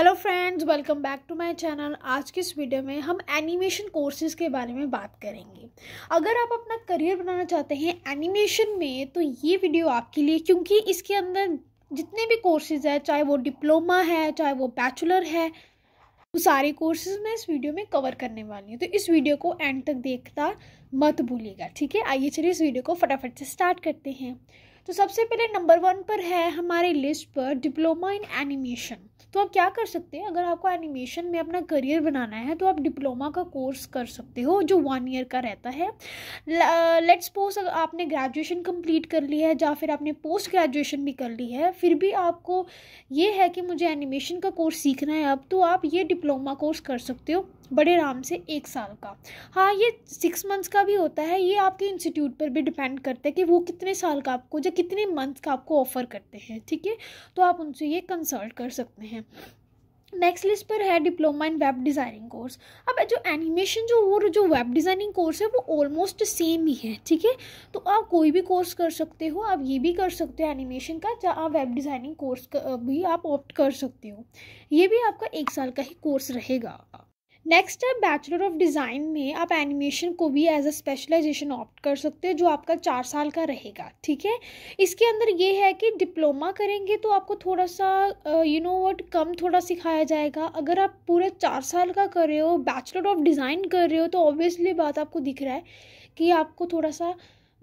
hello friends welcome back to my channel आज के इस वीडियो में हम एनिमेशन कोर्सेज के बारे में बात करेंगे अगर आप अपना करियर बनाना चाहते हैं एनिमेशन में तो ये वीडियो आपके लिए क्योंकि इसके अंदर जितने भी कोर्सेज है चाहे वो डिप्लोमा है चाहे वो बैचलर है वो सारे कोर्सेज मैं इस वीडियो में कवर करने वाली हूँ तो इस वीडियो को एंड तक देखता मत भूलिएगा ठीक है आइए चलिए इस वीडियो को फटाफट से स्टार्ट करते हैं तो सबसे पहले नंबर वन पर है हमारे लिस्ट पर डिप्लोमा इन एनिमेशन तो आप क्या कर सकते हैं अगर आपको एनिमेशन में अपना करियर बनाना है तो आप डिप्लोमा का कोर्स कर सकते हो जो वन ईयर का रहता है लेट्स सपोज आपने ग्रेजुएशन कंप्लीट कर ली है या फिर आपने पोस्ट ग्रेजुएशन भी कर ली है फिर भी आपको ये है कि मुझे एनिमेशन का कोर्स सीखना है अब तो आप ये डिप्लोमा कोर्स कर सकते हो बड़े आराम से एक साल का हाँ ये सिक्स मंथ्स का भी होता है ये आपके इंस्टीट्यूट पर भी डिपेंड करता है कि वो कितने साल का आपको या कितने मंथ का आपको ऑफ़र करते हैं ठीक है तो आप उनसे ये कंसल्ट कर सकते हैं हैं नेक्स्ट लिस्ट पर है diploma in web designing course अब जो एनिमेशन जो और जो वेब डिज़ाइनिंग कोर्स है वो ऑलमोस्ट सेम ही है ठीक है तो आप कोई भी कोर्स कर सकते हो आप ये भी कर सकते हो एनिमेशन का या आप वेब डिज़ाइनिंग कोर्स भी आप ऑप्ट कर सकते हो ये भी आपका एक साल का ही कोर्स रहेगा नेक्स्ट है बैचलर ऑफ डिज़ाइन में आप एनिमेशन को भी एज अ स्पेशलाइजेशन ऑप्ट कर सकते हो जो आपका चार साल का रहेगा ठीक है इसके अंदर ये है कि डिप्लोमा करेंगे तो आपको थोड़ा सा यू नो वट कम थोड़ा सिखाया जाएगा अगर आप पूरा चार साल का कर रहे हो बैचलर ऑफ डिज़ाइन कर रहे हो तो ऑब्वियसली बात आपको दिख रहा है कि आपको थोड़ा सा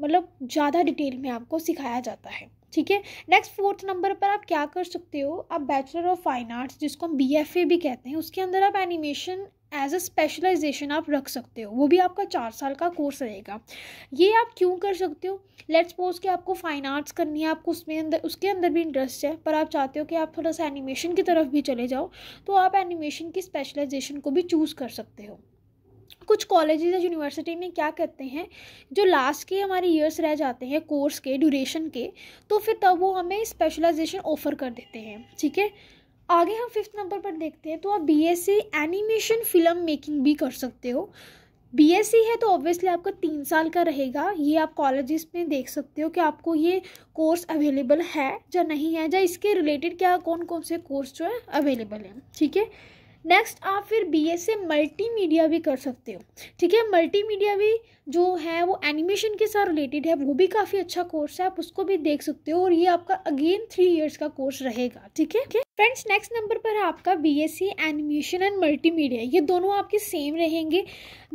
मतलब ज़्यादा डिटेल में आपको सिखाया जाता है ठीक है नेक्स्ट फोर्थ नंबर पर आप क्या कर सकते हो आप बैचलर ऑफ फाइन आर्ट्स जिसको हम बी एफ ए भी कहते हैं उसके अंदर आप एनिमेशन एज अ स्पेशलाइजेशन आप रख सकते हो वो भी आपका चार साल का कोर्स रहेगा ये आप क्यों कर सकते हो लेट्स सपोज कि आपको फाइन आर्ट्स करनी है आपको उसमें अंदर उसके अंदर भी इंटरेस्ट है पर आप चाहते हो कि आप थोड़ा सा एनिमेशन की तरफ भी चले जाओ तो आप एनिमेशन की स्पेशलाइजेशन को भी चूज़ कर सकते हो कुछ कॉलेजेस या यूनिवर्सिटी में क्या करते हैं जो लास्ट के हमारे ईयर्स रह जाते हैं कोर्स के ड्यूरेशन के तो फिर तब वो हमें स्पेशलाइजेशन ऑफ़र कर देते हैं ठीक है आगे हम फिफ्थ नंबर पर देखते हैं तो आप बीएससी एनिमेशन फिल्म मेकिंग भी कर सकते हो बीएससी e है तो ऑब्वियसली आपका तीन साल का रहेगा ये आप कॉलेजेस में देख सकते हो कि आपको ये कोर्स अवेलेबल है या नहीं है या इसके रिलेटेड क्या कौन कौन से कोर्स जो है अवेलेबल हैं ठीक है नेक्स्ट आप फिर बी एस मल्टीमीडिया भी कर सकते हो ठीक है मल्टीमीडिया भी जो है वो एनिमेशन के साथ रिलेटेड है वो भी काफ़ी अच्छा कोर्स है आप उसको भी देख सकते हो और ये आपका अगेन थ्री इयर्स का कोर्स रहेगा ठीक है फ्रेंड्स नेक्स्ट नंबर पर है आपका B S C animation and multimedia ये दोनों आपके सेम रहेंगे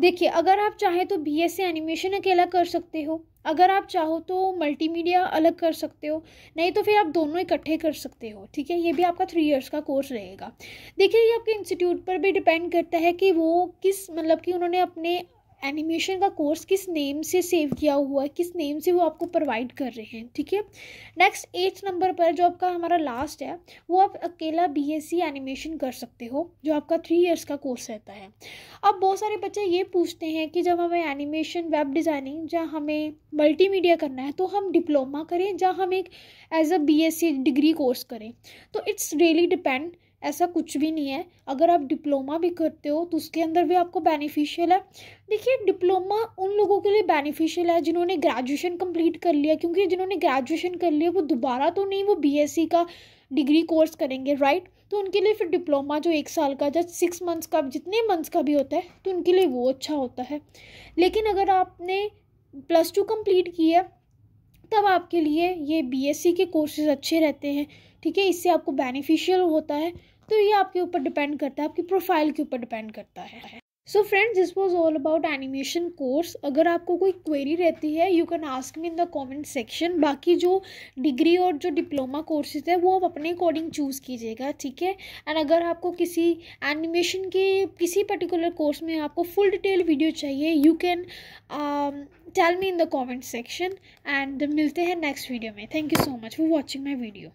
देखिए अगर आप चाहें तो बी एस सी एनिमेशन अकेला कर सकते हो अगर आप चाहो तो मल्टीमीडिया अलग कर सकते हो नहीं तो फिर आप दोनों इकट्ठे कर सकते हो ठीक है ये भी आपका थ्री इयर्स का कोर्स रहेगा देखिए ये आपके इंस्टीट्यूट पर भी डिपेंड करता है कि वो किस मतलब कि उन्होंने अपने एनिमेशन का कोर्स किस नेम से सेव किया हुआ है किस नेम से वो आपको प्रोवाइड कर रहे हैं ठीक है नेक्स्ट एट्थ नंबर पर जो आपका हमारा लास्ट है वो आप अकेला बीएससी एनिमेशन कर सकते हो जो आपका थ्री इयर्स का कोर्स रहता है अब बहुत सारे बच्चे ये पूछते हैं कि जब हमें एनिमेशन वेब डिज़ाइनिंग जहाँ हमें मीडिया करना है तो हम डिप्लोमा करें जहाँ हम एक एज अ सी डिग्री कोर्स करें तो इट्स रियली डिपेंड ऐसा कुछ भी नहीं है अगर आप डिप्लोमा भी करते हो तो उसके अंदर भी आपको बेनिफिशियल है देखिए डिप्लोमा उन लोगों के लिए बेनिफिशियल है जिन्होंने ग्रेजुएशन कंप्लीट कर लिया क्योंकि जिन्होंने ग्रेजुएशन कर लिया वो दोबारा तो नहीं वो बीएससी का डिग्री कोर्स करेंगे राइट तो उनके लिए फिर डिप्लोमा जो एक साल का या सिक्स मंथ्स का जितने मंथ्स का भी होता है तो उनके लिए वो अच्छा होता है लेकिन अगर आपने प्लस टू कम्प्लीट किया तब आपके लिए ये बीएससी के कोर्सेज अच्छे रहते हैं ठीक है इससे आपको बेनिफिशियल होता है तो ये आपके ऊपर डिपेंड करता है आपकी प्रोफाइल के ऊपर डिपेंड करता है so friends this was all about animation course अगर आपको कोई क्वेरी रहती है you can ask me in the comment section बाकी जो डिग्री और जो डिप्लोमा कोर्सेज है वो आप अपने अकॉर्डिंग चूज़ कीजिएगा ठीक है एंड अगर आपको किसी एनिमेशन के किसी पर्टिकुलर कोर्स में आपको फुल डिटेल वीडियो चाहिए you can tell me in the comment section and मिलते हैं next video में thank you so much for watching my video